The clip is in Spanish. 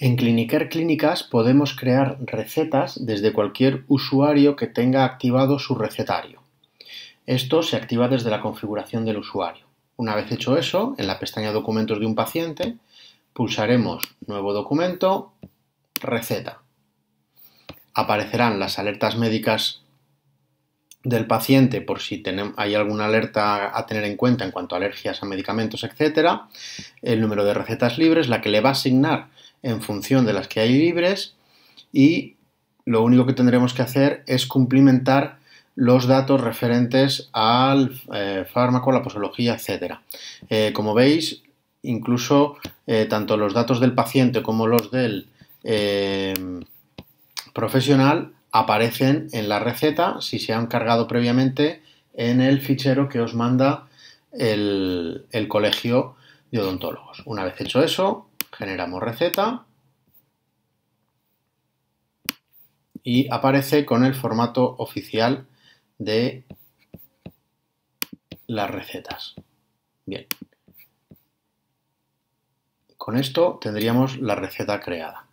En Cliniker Clínicas podemos crear recetas desde cualquier usuario que tenga activado su recetario. Esto se activa desde la configuración del usuario. Una vez hecho eso, en la pestaña Documentos de un paciente, pulsaremos Nuevo documento, Receta. Aparecerán las alertas médicas del paciente por si hay alguna alerta a tener en cuenta en cuanto a alergias a medicamentos, etcétera, el número de recetas libres, la que le va a asignar en función de las que hay libres y lo único que tendremos que hacer es cumplimentar los datos referentes al eh, fármaco, la posología, etcétera. Eh, como veis, incluso eh, tanto los datos del paciente como los del profesional aparecen en la receta si se han cargado previamente en el fichero que os manda el, colegio de odontólogos. Una vez hecho eso, generamos receta y aparece con el formato oficial de las recetas. Bien. Con esto tendríamos la receta creada.